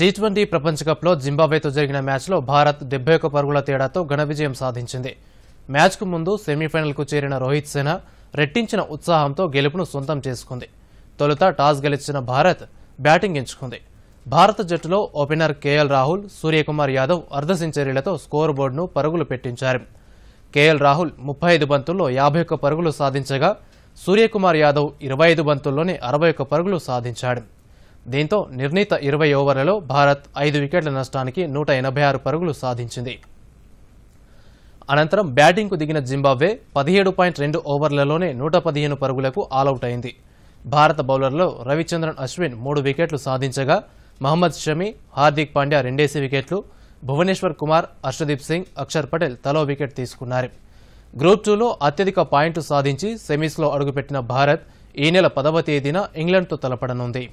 T twenty ప్రపంచకప్లో జింబాబేతో జరిగిన మ్యాచ్లో భారత్ డెబ్బై ఒక్క పరుగుల తేడాతో ఘన విజయం సాధించింది మ్యాచ్కు ముందు సెమీఫైనల్కు చేరిన రోహిత్ సేన రెట్టించిన ఉత్సాహంతో గెలుపును సొంతం చేసుకుంది తొలుత టాస్ గెలిచిన భారత్ బ్యాటింగ్ ఎంచుకుంది భారత జట్టులో ఓపెనర్ కేఎల్ రాహుల్ సూర్యకుమార్ యాదవ్ అర్ధ సెంచరీలతో స్కోర్ బోర్డును పరుగులు పెట్టించారు కేఎల్ రాహుల్ ముప్పై ఐదు బంతుల్లో యాభై ఒక్క పరుగులు సాధించగా సూర్యకుమార్ యాదవ్ ఇరవై ఐదు బంతుల్లోనే అరవై ఒక్క పరుగులు సాధించాడు దీంతో నిర్ణీత ఇరవై ఓవర్లలో భారత్ ఐదు వికెట్ల నష్టానికి నూట ఎనభై ఆరు పరుగులు సాధించింది అనంతరం బ్యాటింగ్కు దిగిన జింబాబ్వే పదిహేడు పాయింట్ రెండు ఓవర్లలోనే నూట పదిహేను పరుగులకు ఆలౌట్ అయింది భారత బౌలర్లో రవిచంద్రన్ అశ్విన్ మూడు వికెట్లు సాధించగా మహమ్మద్ షమీ హార్దిక్ పాండ్యా రెండేసి వికెట్లు భువనేశ్వర్ కుమార్ అర్షదీప్ సింగ్ అక్షర్ పటేల్ తలో వికెట్ తీసుకున్నారు గ్రూప్ టూలో అత్యధిక పాయింట్లు సాధించి సెమీస్లో అడుగుపెట్టిన భారత్ ఈ నెల పదవ తేదీన ఇంగ్లాండ్తో తలపడనుంది